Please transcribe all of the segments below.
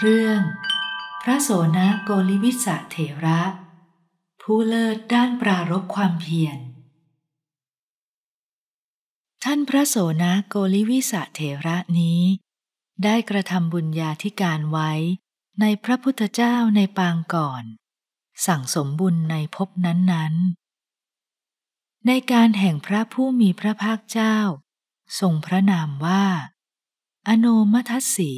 เรื่อง พระโสนโกลิวิสะเถระ ผู้เลิศด้านปรารบความเพียรท่านพระโสนโกลิวิสะเถระนี้ ได้กระทำบุญญาธิการไว้ในพระพุทธเจ้าในปางก่อน สั่งสมบุญในภพนั้นๆในการแห่งพระผู้มีพระภาคเจ้าทรงพระนามว่าอโนมัทสี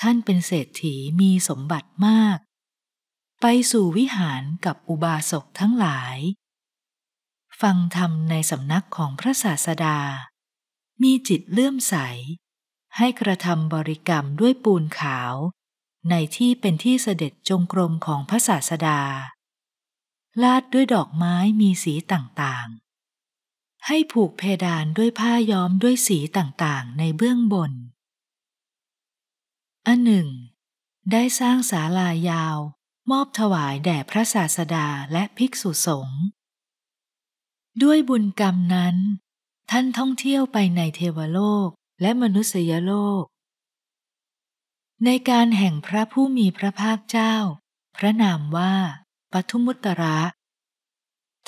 ท่านเป็นเศรษฐีมีสมบัติมาก ไปสู่วิหารกับอุบาสกทั้งหลาย ฟังธรรมในสำนักของพระศาสดา มีจิตเลื่อมใส ให้กระทำบริกรรมด้วยปูนขาว ในที่เป็นที่เสด็จจงกรมของพระศาสดา ลาดด้วยดอกไม้มีสีต่างๆ ให้ผูกเพดานด้วยผ้าย้อมด้วยสีต่างๆ ในเบื้องบนอันหนึ่ง ได้สร้างศาลายาว มอบถวายแด่พระศาสดาและภิกษุสงฆ์ด้วยบุญกรรมนั้น ท่านท่องเที่ยวไปในเทวโลกและมนุษยโลก ในการแห่งพระผู้มีพระภาคเจ้า พระนามว่าปทุมุตระ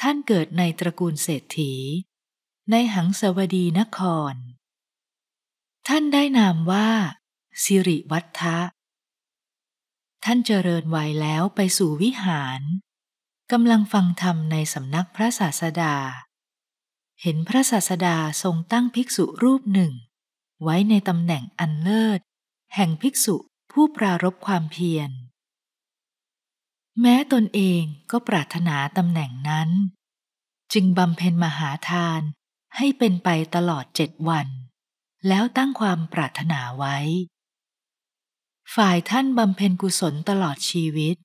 ท่านเกิดในตระกูลเศรษฐี ในหังสวดีนคร ท่านได้นามว่าสิริวัฒะท่านเจริญวัยแล้วไปสู่วิหารกำลังฟังธรรมในสำนักพระศาสดา เห็นพระศาสดาทรงตั้งภิกษุรูปหนึ่ง ไว้ในตำแหน่งอันเลิศ แห่งภิกษุผู้ปรารบความเพียร แม้ตนเองก็ปรารถนาตำแหน่งนั้น จึงบำเพ็ญมหาทานให้เป็นไปตลอดเจ็ดวัน แล้วตั้งความปรารถนาไว้ฝ่ายท่านบำเพ็ญกุศลตลอดชีวิต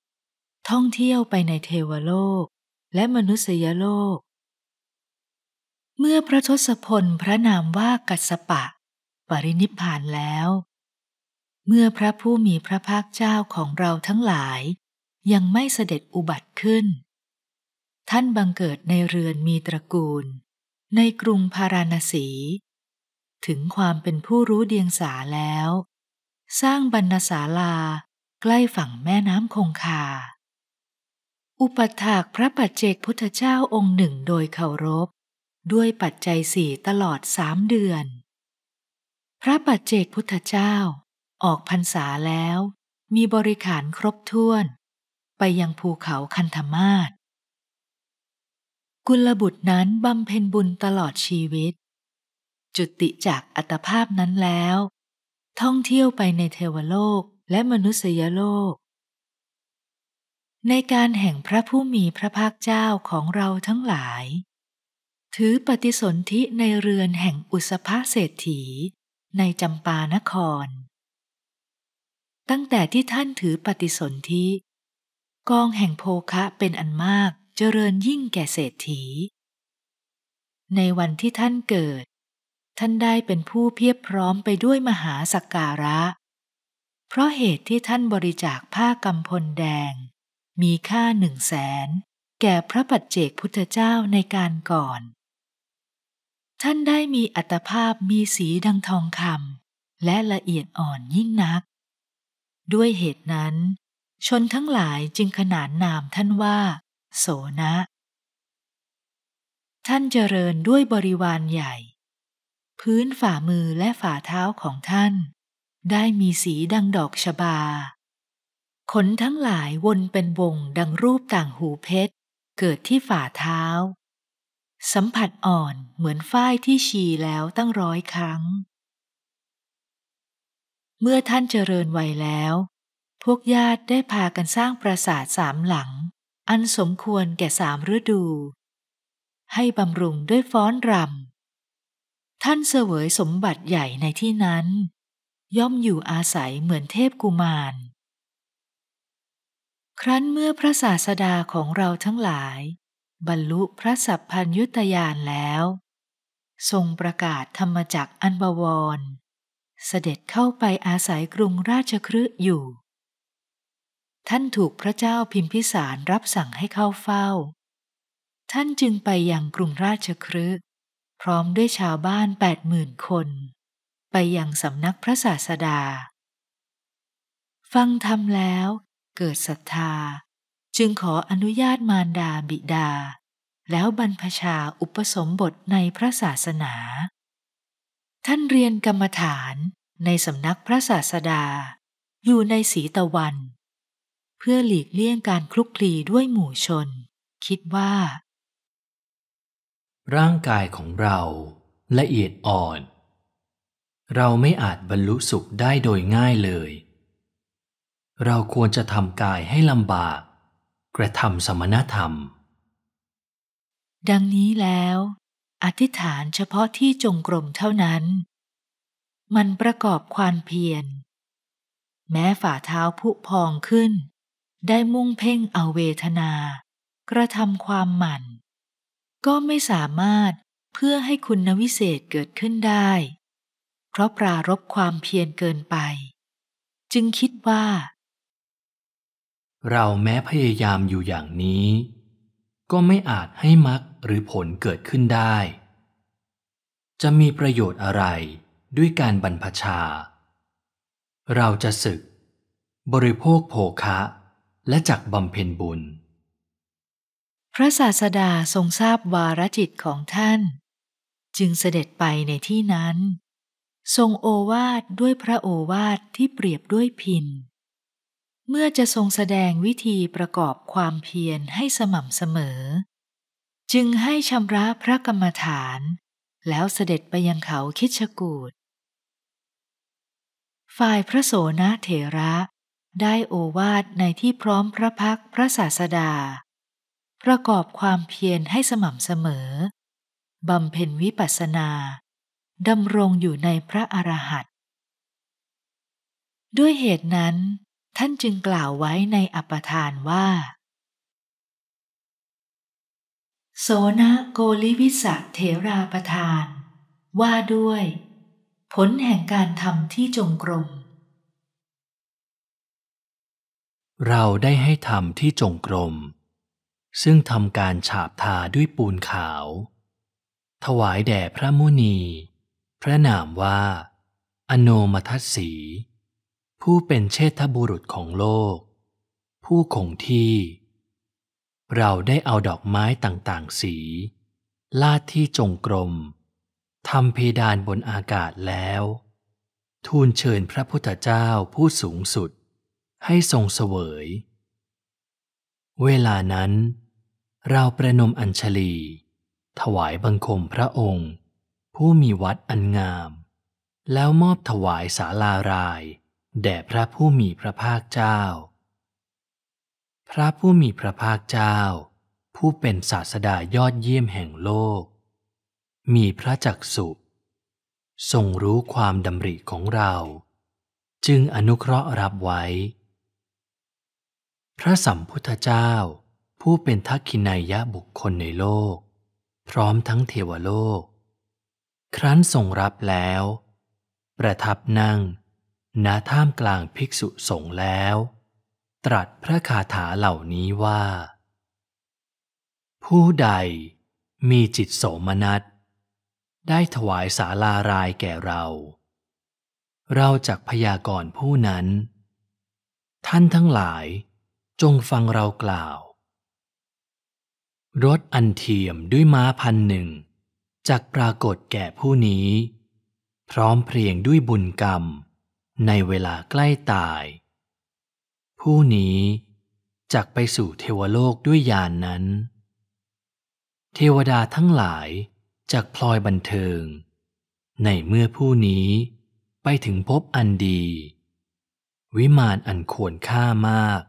ท่องเที่ยวไปในเทวโลกและมนุษยโลก เมื่อพระทศพลพระนามว่ากัสปะปรินิพานแล้ว เมื่อพระผู้มีพระภาคเจ้าของเราทั้งหลายยังไม่เสด็จอุบัติขึ้น ท่านบังเกิดในเรือนมีตระกูล ในกรุงพาราณสี ถึงความเป็นผู้รู้เดียงสาแล้วสร้างบรรณศาลาใกล้ฝั่งแม่น้ำคงคา อุปถากพระปัจเจกพุทธเจ้าองค์หนึ่งโดยเคารพ ด้วยปัจจัยสี่ตลอดสามเดือน พระปัจเจกพุทธเจ้า ออกพรรษาแล้ว มีบริขารครบถ้วน ไปยังภูเขาคันธมาศกุลบุตรนั้นบำเพ็ญบุญตลอดชีวิต จุติจากอัตภาพนั้นแล้วท่องเที่ยวไปในเทวโลกและมนุษยโลก ในการแห่งพระผู้มีพระภาคเจ้าของเราทั้งหลาย ถือปฏิสนธิในเรือนแห่งอุสภาเศรษฐี ในจำปานคร ตั้งแต่ที่ท่านถือปฏิสนธิกองแห่งโภคะเป็นอันมากเจริญยิ่งแก่เศรษฐี ในวันที่ท่านเกิดท่านได้เป็นผู้เพียบพร้อมไปด้วยมหาสักการะ เพราะเหตุที่ท่านบริจาคผ้ากำพลแดง มีค่าหนึ่งแสนแก่พระปัจเจกพุทธเจ้าในการก่อน ท่านได้มีอัตภาพมีสีดังทองคำและละเอียดอ่อนยิ่งนัก ด้วยเหตุนั้น ชนทั้งหลายจึงขนานนามท่านว่า โสนะ ท่านเจริญด้วยบริวารใหญ่พื้นฝ่ามือและฝ่าเท้าของท่านได้มีสีดังดอกชบา ขนทั้งหลายวนเป็นวงดังรูปต่างหูเพชรเกิดที่ฝ่าเท้า สัมผัสอ่อนเหมือนฝ้ายที่ชีแล้วตั้งร้อยครั้ง เมื่อท่านเจริญวัยแล้ว พวกญาติได้พากันสร้างปราสาทสามหลัง อันสมควรแก่สามฤดู ให้บำรุงด้วยฟ้อนรำท่านเสวยสมบัติใหญ่ในที่นั้น ย่อมอยู่อาศัยเหมือนเทพกุมาร ครั้นเมื่อพระศาสดาของเราทั้งหลาย บรรลุพระสัพพัญญุตยานแล้ว ทรงประกาศธรรมจักอันบวร เสด็จเข้าไปอาศัยกรุงราชครือยู่ ท่านถูกพระเจ้าพิมพิสารรับสั่งให้เข้าเฝ้า ท่านจึงไปยังกรุงราชครืพร้อมด้วยชาวบ้านแปดหมื่นคน ไปยังสำนักพระศาสดา ฟังธรรมแล้วเกิดศรัทธา จึงขออนุญาตมารดาบิดา แล้วบรรพชาอุปสมบทในพระศาสนา ท่านเรียนกรรมฐานในสำนักพระศาสดา อยู่ในสีตะวัน เพื่อหลีกเลี่ยงการคลุกคลีด้วยหมู่ชน คิดว่าร่างกายของเราละเอียดอ่อน เราไม่อาจบรรลุสุขได้โดยง่ายเลย เราควรจะทำกายให้ลำบาก กระทำสมณธรรม ดังนี้แล้ว อธิษฐานเฉพาะที่จงกรมเท่านั้น มันประกอบความเพียรแม้ฝ่าเท้าผุพองขึ้น ได้มุ่งเพ่งเอาเวทนา กระทำความหมั่นก็ไม่สามารถเพื่อให้คุณวิเศษเกิดขึ้นได้ เพราะปรารบความเพียรเกินไป จึงคิดว่า เราแม้พยายามอยู่อย่างนี้ ก็ไม่อาจให้มรรคหรือผลเกิดขึ้นได้ จะมีประโยชน์อะไรด้วยการบรรพชา เราจะศึกบริโภคโภคะและจักบำเพ็ญบุญพระศาสดาทรงทราบวารจิตของท่านจึงเสด็จไปในที่นั้น ทรงโอวาทด้วยพระโอวาทที่เปรียบด้วยพินเมื่อจะทรงแสดงวิธีประกอบความเพียรให้สม่ำเสมอ จึงให้ชำระพระกรรมฐานแล้วเสด็จไปยังเขาคิชกูดฝ่ายพระโสนเถระ ได้โอวาทในที่พร้อมพระพักพระศาสดาประกอบความเพียรให้สม่ำเสมอ บำเพ็ญวิปัสสนา ดำรงอยู่ในพระอรหันต์ด้วยเหตุนั้นท่านจึงกล่าวไว้ในอัปทานว่า โสนะโกลิวิสะเถราประทานว่าด้วย ผลแห่งการทำที่จงกรม เราได้ให้ทำที่จงกรมซึ่งทำการฉาบทาด้วยปูนขาว ถวายแด่พระมุนี พระนามว่า อโนมทัศสี ผู้เป็นเชษฐบุรุษของโลก ผู้คงที่ เราได้เอาดอกไม้ต่างๆสี ลาดที่จงกรมทำเพดานบนอากาศแล้ว ทูลเชิญพระพุทธเจ้าผู้สูงสุดให้ทรงเสวย เวลานั้นเราประนมอัญชลี ถวายบังคมพระองค์ ผู้มีวัดอันงาม แล้วมอบถวายสาลารายแด่พระผู้มีพระภาคเจ้า พระผู้มีพระภาคเจ้า ผู้เป็นศาสดายอดเยี่ยมแห่งโลก มีพระจักสุทรงรู้ความดำริของเรา จึงอนุเคราะห์รับไว้ พระสัมพุทธเจ้าผู้เป็นทักขินายะบุคคลในโลก พร้อมทั้งเทวโลก ครั้นทรงรับแล้ว ประทับนั่งณท่ามกลางภิกษุสงฆ์แล้ว ตรัสพระคาถาเหล่านี้ว่า ผู้ใดมีจิตโสมนัส ได้ถวายสาลารายแก่เรา เราจักพยากรณ์ผู้นั้น ท่านทั้งหลายจงฟังเรากล่าวรถอันเทียมด้วยม้าพันหนึ่ง จักปรากฏแก่ผู้นี้ พร้อมเพรียงด้วยบุญกรรมในเวลาใกล้ตาย ผู้นี้ จักไปสู่เทวโลกด้วยยานนั้น เทวดาทั้งหลาย จักพลอยบันเทิง ในเมื่อผู้นี้ไปถึงพบอันดี วิมานอันควรค่ามาก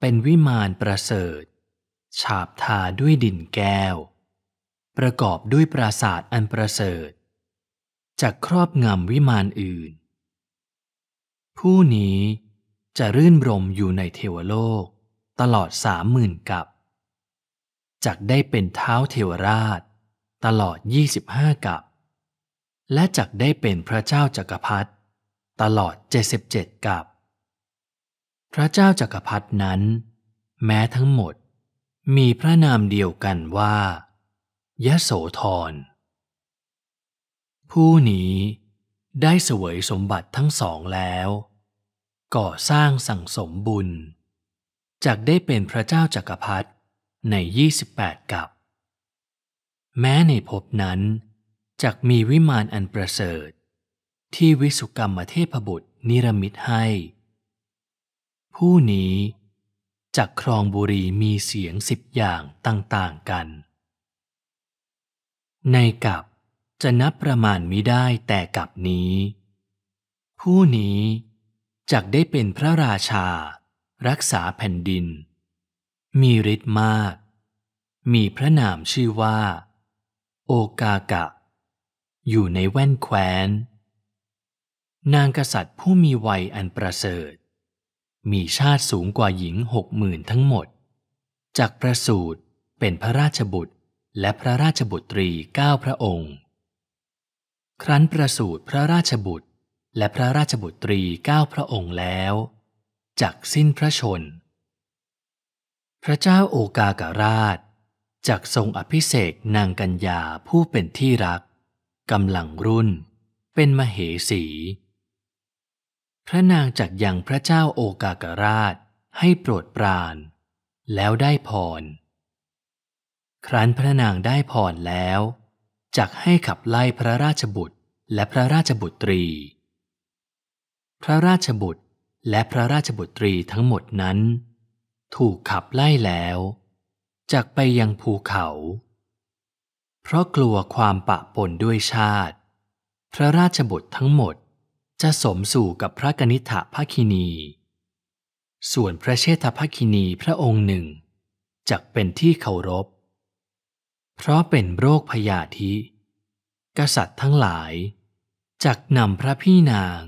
เป็นวิมานประเสริฐฉาบทาด้วยดินแก้ว ประกอบด้วยปราสาทอันประเสริฐจากครอบงำวิมานอื่นผู้นี้จะรื่นรมอยู่ในเทวโลกตลอดสามหมื่นกับจักได้เป็นเท้าเทวราช ตลอดยี่สิบห้ากับและจักได้เป็นพระเจ้าจักรพรรดิตลอดเจ็ดสิบเจ็ดกับพระเจ้าจักรพรรดินั้น แม้ทั้งหมดมีพระนามเดียวกันว่ายะโสธร ผู้นี้ได้เสวยสมบัติทั้งสองแล้ว ก่อสร้างสั่งสมบุญจากได้เป็นพระเจ้าจักรพรรดิใน 28 กับ แม้ในภพนั้นจักมีวิมานอันประเสริฐ ที่วิสุกรรมเทพบุตรนิรมิตให้ ผู้นี้จากครองบุรีมีเสียงสิบอย่างต่างๆกัน ในกับจะนับประมาณมิได้แต่กับนี้ ผู้นี้จักได้เป็นพระราชารักษาแผ่นดิน มีฤทธิ์มาก มีพระนามชื่อว่า โอกากะ อยู่ในแว่นแคว้น นางกษัตริย์ผู้มีวัยอันประเสริฐมีชาติสูงกว่าหญิงหกหมื่นทั้งหมด จากประสูตรเป็นพระราชบุตรและพระราชบุตรีเก้าพระองค์ ครั้นประสูตรพระราชบุตรและพระราชบุตรีเก้าพระองค์แล้วจักสิ้นพระชนพระเจ้าโอกากราชจักทรงอภิเษกนางกัญญาผู้เป็นที่รักกำลังรุ่น เป็นมเหสีพระนางจัดยังพระเจ้าโอกากราชให้โปรดปราน แล้วได้พรครั้นพระนางได้พรแล้วจักให้ขับไล่พระราชบุตรและพระราชบุตรี พระราชบุตรและพระราชบุตรีทั้งหมดนั้น ถูกขับไล่แล้ว จักไปยังภูเขา เพราะกลัวความปะปนด้วยชาติ พระราชบุตรทั้งหมดจะสมสู่กับพระกนิษฐภคินี ส่วนพระเชษฐภคินีพระองค์หนึ่งจะเป็นที่เคารพ เพราะเป็นโรคพยาธิ กษัตริย์ทั้งหลาย จักนำพระพี่นาง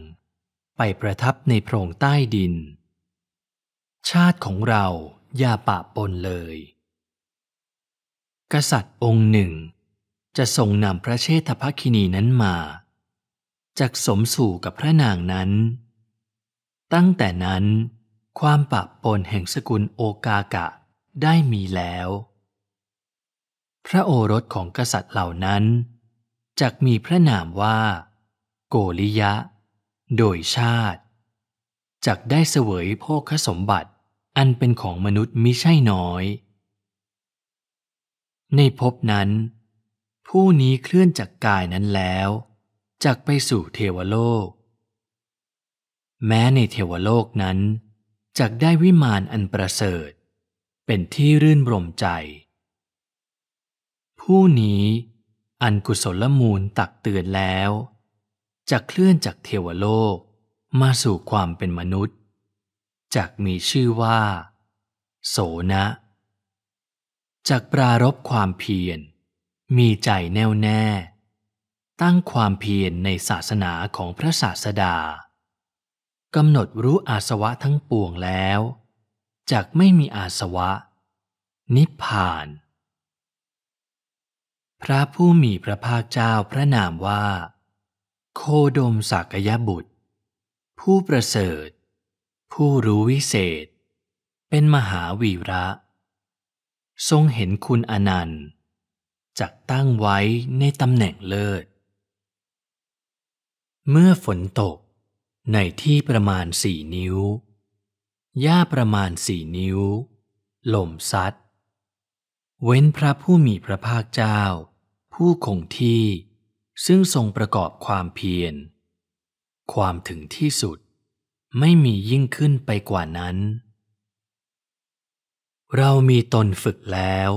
ไปประทับในโพรงใต้ดิน ชาติของเราอย่าปะปนเลย กษัตริย์องค์หนึ่ง จะทรงนำพระเชษฐภคินีนั้นมาจักสมสู่กับพระนางนั้น ตั้งแต่นั้นความปะปนแห่งสกุลโอกากะได้มีแล้ว พระโอรสของกษัตริย์เหล่านั้นจักมีพระนามว่า โกริยะ โดยชาติจักได้เสวยโภคสมบัติอันเป็นของมนุษย์มิใช่น้อย ในภพนั้น ผู้นี้เคลื่อนจากกายนั้นแล้วจากไปสู่เทวโลก แม้ในเทวโลกนั้นจากได้วิมานอันประเสริฐ เป็นที่รื่นรมใจ ผู้นี้อันกุศลมูลตักเตือนแล้วจากเคลื่อนจากเทวโลกมาสู่ความเป็นมนุษย์จากมีชื่อว่าโสนะจากปรารบความเพียรมีใจแน่วแน่ตั้งความเพียรในศาสนาของพระศาสดา กำหนดรู้อาสวะทั้งปวงแล้ว จากไม่มีอาสวะ นิพพาน พระผู้มีพระภาคเจ้าพระนามว่า โคดมสักยบุตร ผู้ประเสริฐ ผู้รู้วิเศษ เป็นมหาวีระ ทรงเห็นคุณอนันต์จักตั้งไว้ในตำแหน่งเลิศเมื่อฝนตกในที่ประมาณสี่นิ้ว หญ้าประมาณสี่นิ้วลมซัด เว้นพระผู้มีพระภาคเจ้า ผู้คงที่ซึ่งทรงประกอบความเพียรความถึงที่สุดไม่มียิ่งขึ้นไปกว่านั้น เรามีตนฝึกแล้ว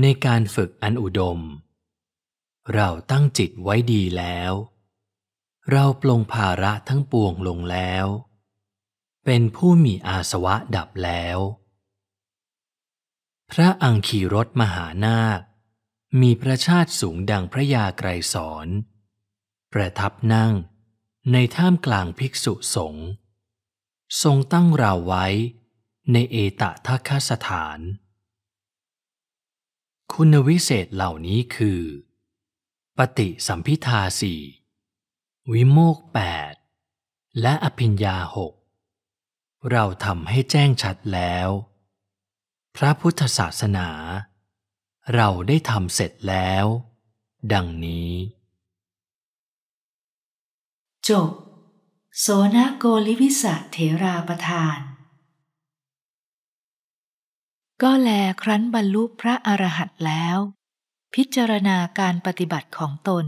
ในการฝึกอันอุดม เราตั้งจิตไว้ดีแล้วเราปลงภาระทั้งปวงลงแล้ว เป็นผู้มีอาสวะดับแล้ว พระอังคีรสมหานาคมีพระชาติสูงดังพระยาไกรสอนประทับนั่งในท่ามกลางภิกษุสงฆ์ทรงตั้งเราไว้ในเอตทัคสถาน คุณวิเศษเหล่านี้คือ ปฏิสัมพิทาสี่วิโมกแปด และอภิญญาหก เราทำให้แจ้งชัดแล้ว พระพุทธศาสนา เราได้ทำเสร็จแล้ว ดังนี้ จบโสนโกลิวิสะเถราประทาน ก็แลครั้นบรรลุพระอรหันต์แล้ว พิจารณาการปฏิบัติของตน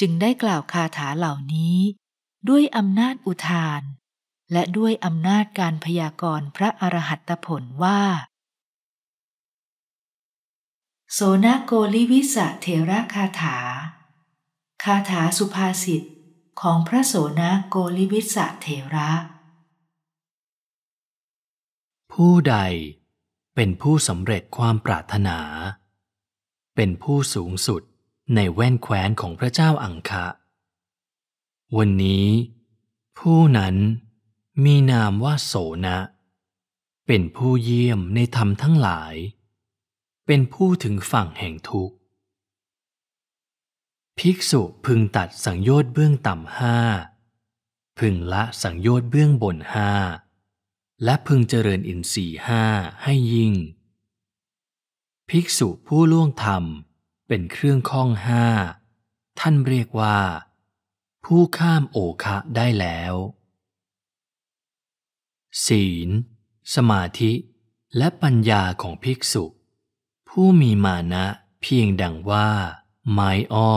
จึงได้กล่าวคาถาเหล่านี้ด้วยอำนาจอุทาน และด้วยอำนาจการพยากรณ์พระอรหัตผลว่า โสนโกลิวิสะเทระคาถา คาถาสุภาษิตของพระโสนโกลิวิสะเทระ ผู้ใดเป็นผู้สำเร็จความปรารถนา เป็นผู้สูงสุดในแว่นแควนของพระเจ้าอังคะ วันนี้ ผู้นั้นมีนามว่าโสนะเป็นผู้เยี่ยมในธรรมทั้งหลาย เป็นผู้ถึงฝั่งแห่งทุกข์ ภิกษุพึงตัดสังโยชน์เบื้องต่ำห้าพึงละสังโยชน์เบื้องบนห้าและพึงเจริญอินทรีห้าให้ยิ่ง ภิกษุผู้ล่วงธรรมเป็นเครื่องข้องห้า ท่านเรียกว่า ผู้ข้ามโอคะได้แล้ว ศีล สมาธิ และปัญญาของภิกษุ ผู้มีมานะเพียงดังว่า ไม้อ้อ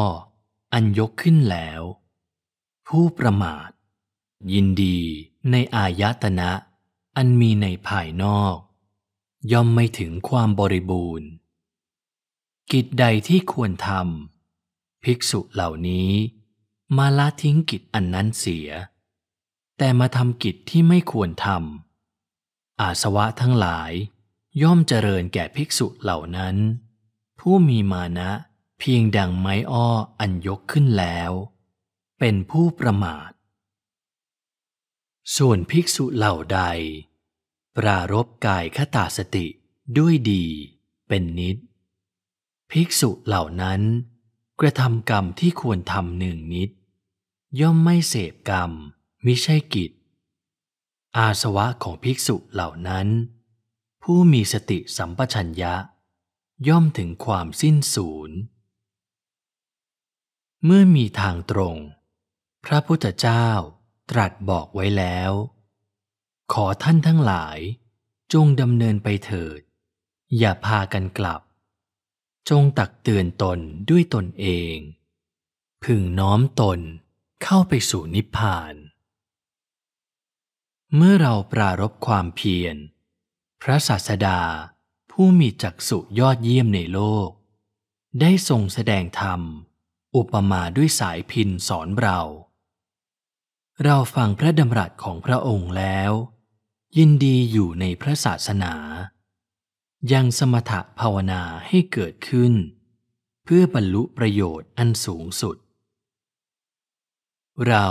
อันยกขึ้นแล้ว ผู้ประมาทยินดีในอายตนะ อันมีในภายนอก ย่อมไม่ถึงความบริบูรณ์กิจใดที่ควรทำภิกษุเหล่านี้ มาละทิ้งกิจอันนั้นเสีย แต่มาทำกิจที่ไม่ควรทำอาสวะทั้งหลายย่อมเจริญแก่ภิกษุเหล่านั้น ผู้มีมานะเพียงดังไม้อ้ออันยกขึ้นแล้ว เป็นผู้ประมาท ส่วนภิกษุเหล่าใด ปรารบกายคตาสติด้วยดีเป็นนิดภิกษุเหล่านั้นกระทำกรรมที่ควรทำหนึ่งนิด ย่อมไม่เสพกรรมมิใช่กิจ อาสวะของภิกษุเหล่านั้น ผู้มีสติสัมปชัญญะ ย่อมถึงความสิ้นสูญ เมื่อมีทางตรง พระพุทธเจ้าตรัสบอกไว้แล้ว ขอท่านทั้งหลายจงดำเนินไปเถิด อย่าพากันกลับจงตักเตือนตนด้วยตนเอง พึงน้อมตนเข้าไปสู่นิพพาน เมื่อเราปรารบความเพียร พระศาสดาผู้มีจักษุยอดเยี่ยมในโลก ได้ทรงแสดงธรรม อุปมาด้วยสายพินสอนเรา เราฟังพระดำรัสของพระองค์แล้ว ยินดีอยู่ในพระศาสนายังสมถะภาวนาให้เกิดขึ้น เพื่อบรรลุประโยชน์อันสูงสุด เรา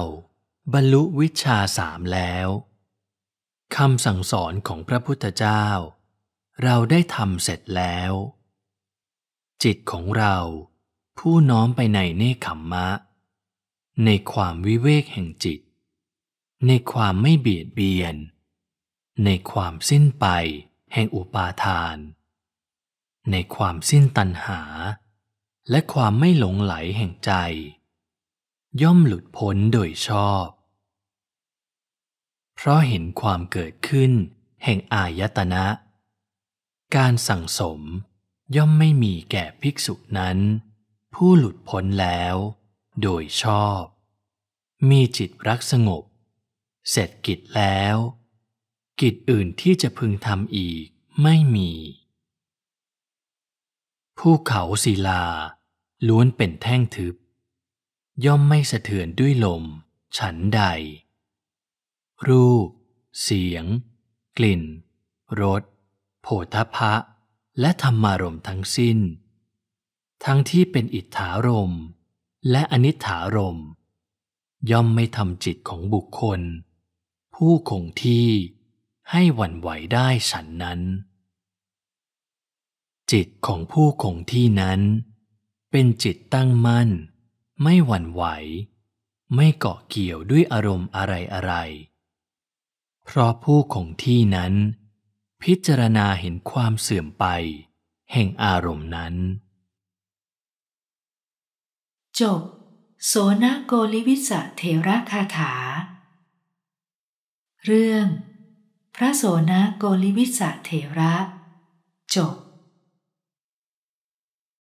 บรรลุวิชาสามแล้ว คำสั่งสอนของพระพุทธเจ้า เราได้ทำเสร็จแล้ว จิตของเราผู้น้อมไปในเนคขมมะ ในความวิเวกแห่งจิต ในความไม่เบียดเบียน ในความสิ้นไปแห่งอุปาทาน ในความสิ้นตัณหา และความไม่หลงไหลแห่งใจ ย่อมหลุดพ้นโดยชอบ เพราะเห็นความเกิดขึ้นแห่งอายตนะ การสั่งสมย่อมไม่มีแก่ภิกษุนั้น ผู้หลุดพ้นแล้ว โดยชอบ มีจิตรักสงบ เสร็จกิจแล้วกิจอื่นที่จะพึงทำอีกไม่มีภูเขาศิลา ล้วนเป็นแท่งทึบ ย่อมไม่สะเทือนด้วยลม ฉันใด รูป เสียง กลิ่นรสโผฏฐะและธรรมารมทั้งสิ้น ทั้งที่เป็นอิทธารมและอนิถารมย่อมไม่ทำจิตของบุคคล ผู้คงที่ให้หวั่นไหวได้ฉันนั้น จิตของผู้คงที่นั้น เป็นจิตตั้งมั่น ไม่หวั่นไหว ไม่เกาะเกี่ยวด้วยอารมณ์อะไรอะไรเพราะผู้คงที่นั้น พิจารณาเห็นความเสื่อมไป แห่งอารมณ์นั้นจบโสนโกลิวิสะเทระคาถา เรื่องพระโสนะโกลิวิสะเถระจบ